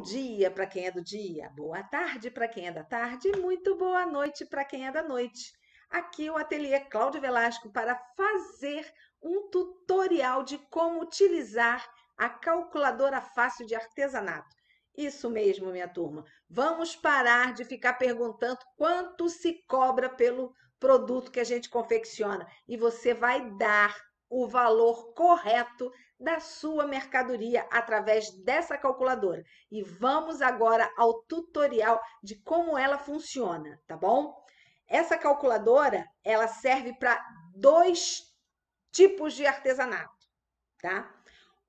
Bom dia para quem é do dia, boa tarde para quem é da tarde e muito boa noite para quem é da noite. Aqui o ateliê Cláudio Velasco para fazer um tutorial de como utilizar a calculadora fácil de artesanato. Isso mesmo, minha turma. Vamos parar de ficar perguntando quanto se cobra pelo produto que a gente confecciona e você vai dar o valor correto da sua mercadoria através dessa calculadora. E vamos agora ao tutorial de como ela funciona, tá bom? Essa calculadora, ela serve para dois tipos de artesanato, tá?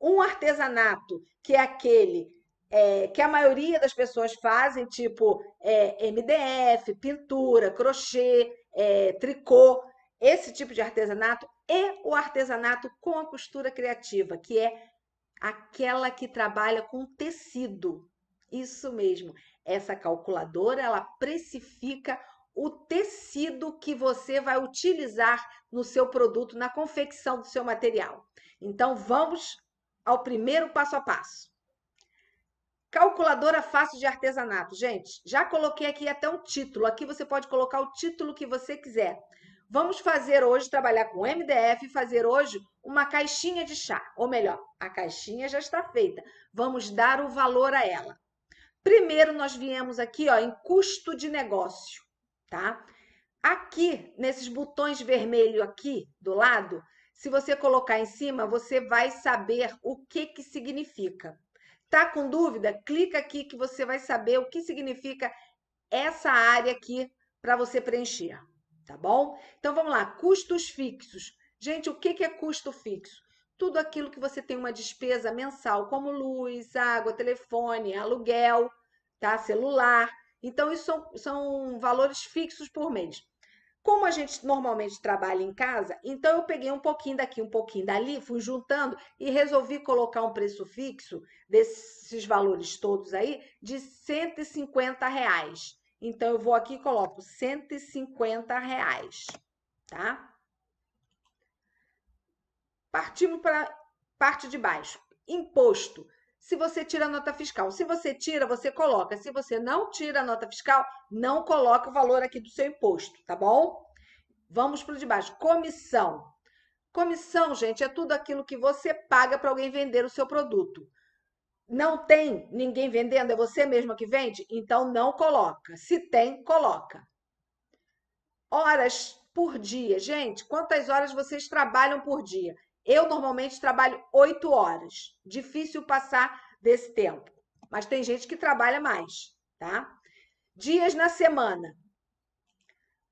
Um artesanato que é aquele é, que a maioria das pessoas fazem, tipo é, MDF, pintura, crochê, é, tricô, esse tipo de artesanato e o artesanato com a costura criativa, que é aquela que trabalha com tecido. Isso mesmo. Essa calculadora, ela precifica o tecido que você vai utilizar no seu produto, na confecção do seu material. Então vamos ao primeiro passo a passo. Calculadora fácil de artesanato. Gente, já coloquei aqui até um título. Aqui você pode colocar o título que você quiser. Vamos fazer hoje, trabalhar com MDF fazer hoje uma caixinha de chá. Ou melhor, a caixinha já está feita. Vamos dar o valor a ela. Primeiro, nós viemos aqui ó, em custo de negócio, tá? Aqui, nesses botões vermelhos aqui do lado, se você colocar em cima, você vai saber o que, que significa. Tá com dúvida? Clica aqui que você vai saber o que significa essa área aqui para você preencher tá bom? Então vamos lá, custos fixos. Gente, o que é custo fixo? Tudo aquilo que você tem uma despesa mensal, como luz, água, telefone, aluguel, tá? celular. Então, isso são, são valores fixos por mês. Como a gente normalmente trabalha em casa, então eu peguei um pouquinho daqui, um pouquinho dali, fui juntando e resolvi colocar um preço fixo desses valores todos aí de 150 reais. Então, eu vou aqui e coloco 150 reais, tá? Partimos para parte de baixo. Imposto. Se você tira a nota fiscal, se você tira, você coloca. Se você não tira a nota fiscal, não coloca o valor aqui do seu imposto, tá bom? Vamos para o de baixo. Comissão. Comissão, gente, é tudo aquilo que você paga para alguém vender o seu produto. Não tem ninguém vendendo, é você mesma que vende? Então não coloca. Se tem, coloca. Horas por dia. Gente, quantas horas vocês trabalham por dia? Eu normalmente trabalho oito horas. Difícil passar desse tempo. Mas tem gente que trabalha mais, tá? Dias na semana.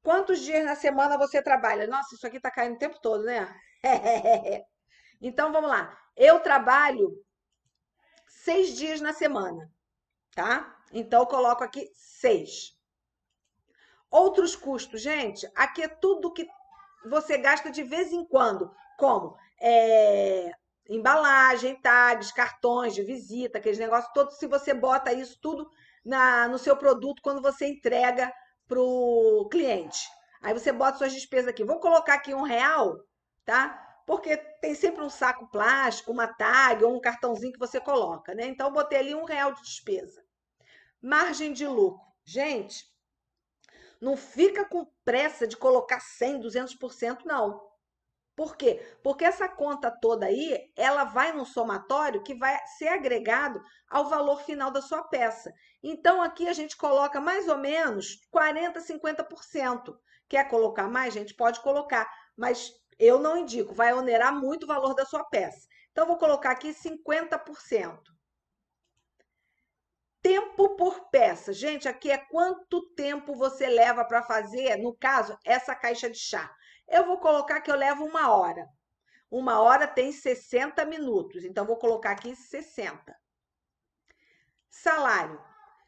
Quantos dias na semana você trabalha? Nossa, isso aqui tá caindo o tempo todo, né? então vamos lá. Eu trabalho seis dias na semana, tá? Então, eu coloco aqui seis. Outros custos, gente, aqui é tudo que você gasta de vez em quando, como é, embalagem, tags, cartões de visita, aqueles negócios todos. Se você bota isso tudo na, no seu produto quando você entrega para o cliente. Aí você bota suas despesas aqui. Vou colocar aqui um real, tá? porque tem sempre um saco plástico, uma tag ou um cartãozinho que você coloca, né? Então, botei ali um real de despesa. Margem de lucro. Gente, não fica com pressa de colocar 100, 200%, não. Por quê? Porque essa conta toda aí, ela vai num somatório que vai ser agregado ao valor final da sua peça. Então, aqui a gente coloca mais ou menos 40%, 50%. Quer colocar mais, gente? Pode colocar. Mas eu não indico, vai onerar muito o valor da sua peça. Então, vou colocar aqui 50%. Tempo por peça. Gente, aqui é quanto tempo você leva para fazer, no caso, essa caixa de chá. Eu vou colocar que eu levo uma hora. Uma hora tem 60 minutos, então vou colocar aqui 60. Salário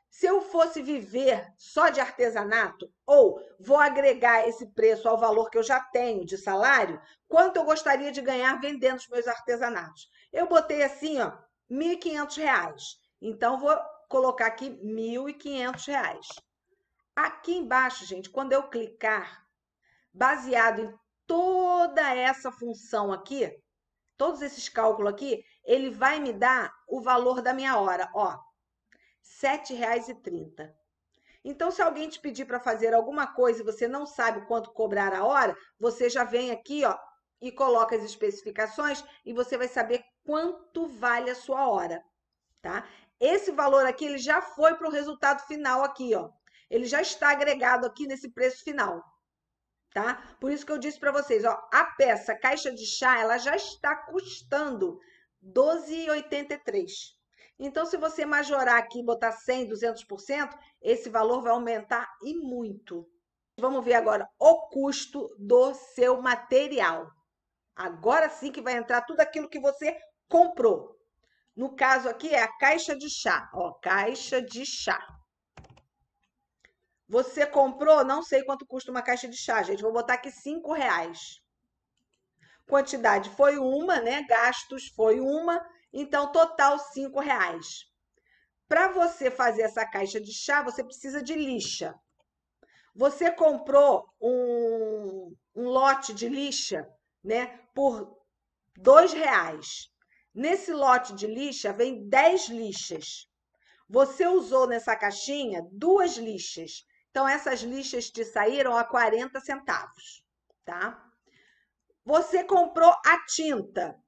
se eu fosse viver só de artesanato, ou vou agregar esse preço ao valor que eu já tenho de salário, quanto eu gostaria de ganhar vendendo os meus artesanatos? Eu botei assim, ó, R$ 1.500. Então, vou colocar aqui R$ 1.500. Aqui embaixo, gente, quando eu clicar, baseado em toda essa função aqui, todos esses cálculos aqui, ele vai me dar o valor da minha hora, ó. R$ 7,30. Então, se alguém te pedir para fazer alguma coisa e você não sabe quanto cobrar a hora, você já vem aqui, ó, e coloca as especificações e você vai saber quanto vale a sua hora, tá? Esse valor aqui, ele já foi para o resultado final aqui, ó. Ele já está agregado aqui nesse preço final, tá? Por isso que eu disse para vocês, ó, a peça a caixa de chá, ela já está custando 12,83. Então, se você majorar aqui, botar 100, 200%, esse valor vai aumentar e muito. Vamos ver agora o custo do seu material. Agora sim que vai entrar tudo aquilo que você comprou. No caso aqui é a caixa de chá, ó, caixa de chá. Você comprou, não sei quanto custa uma caixa de chá, gente, vou botar aqui cinco reais. Quantidade foi uma, né? Gastos foi uma então, total cinco reais. Para você fazer essa caixa de chá, você precisa de lixa. Você comprou um, um lote de lixa, né, por dois reais. Nesse lote de lixa vem 10 lixas. Você usou nessa caixinha duas lixas. Então, essas lixas te saíram a 40 centavos, tá? Você comprou a tinta.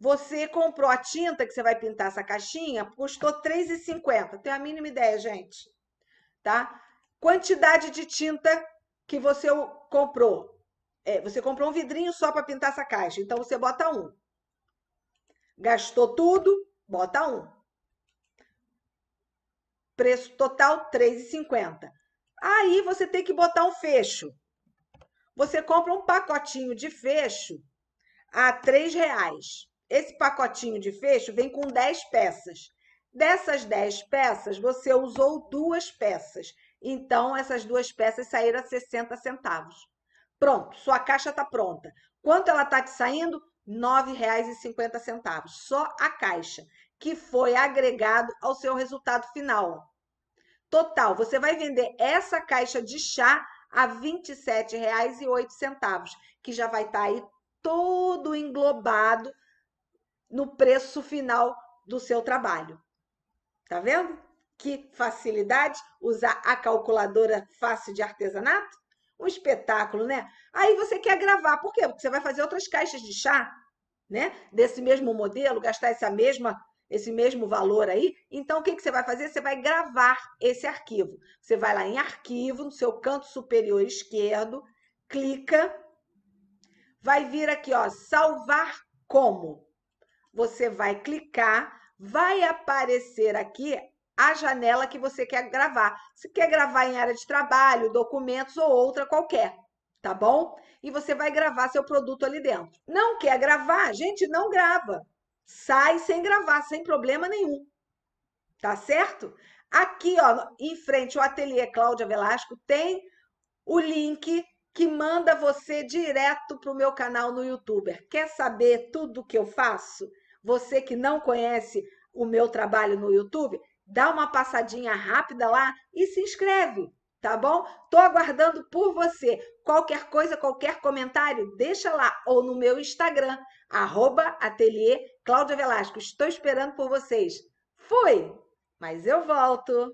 Você comprou a tinta que você vai pintar essa caixinha, custou R$3,50. Tem a mínima ideia, gente. Tá? Quantidade de tinta que você comprou. É, você comprou um vidrinho só para pintar essa caixa, então você bota um. Gastou tudo, bota um. Preço total R$3,50. Aí você tem que botar um fecho. Você compra um pacotinho de fecho a R$3,00. reais esse pacotinho de fecho vem com 10 peças. Dessas 10 peças, você usou duas peças. Então, essas duas peças saíram a 60 centavos. Pronto, sua caixa está pronta. Quanto ela está te saindo? R$ 9,50. Só a caixa, que foi agregado ao seu resultado final. Total, você vai vender essa caixa de chá a R$ 27,08, que já vai estar tá aí todo englobado no preço final do seu trabalho. Tá vendo? Que facilidade usar a calculadora fácil de artesanato? Um espetáculo, né? Aí você quer gravar, por quê? Porque você vai fazer outras caixas de chá, né? Desse mesmo modelo, gastar essa mesma esse mesmo valor aí. Então, o que, que você vai fazer? Você vai gravar esse arquivo. Você vai lá em arquivo, no seu canto superior esquerdo, clica, vai vir aqui, ó, salvar como você vai clicar, vai aparecer aqui a janela que você quer gravar. Se quer gravar em área de trabalho, documentos ou outra qualquer, tá bom? E você vai gravar seu produto ali dentro. Não quer gravar? Gente, não grava. Sai sem gravar, sem problema nenhum. Tá certo? Aqui, ó, em frente ao ateliê Cláudia Velasco, tem o link que manda você direto para o meu canal no YouTube. Quer saber tudo que eu faço? Você que não conhece o meu trabalho no YouTube, dá uma passadinha rápida lá e se inscreve, tá bom? Tô aguardando por você. Qualquer coisa, qualquer comentário, deixa lá ou no meu Instagram, arroba ateliê Cláudia Velasco. Estou esperando por vocês. Fui, mas eu volto.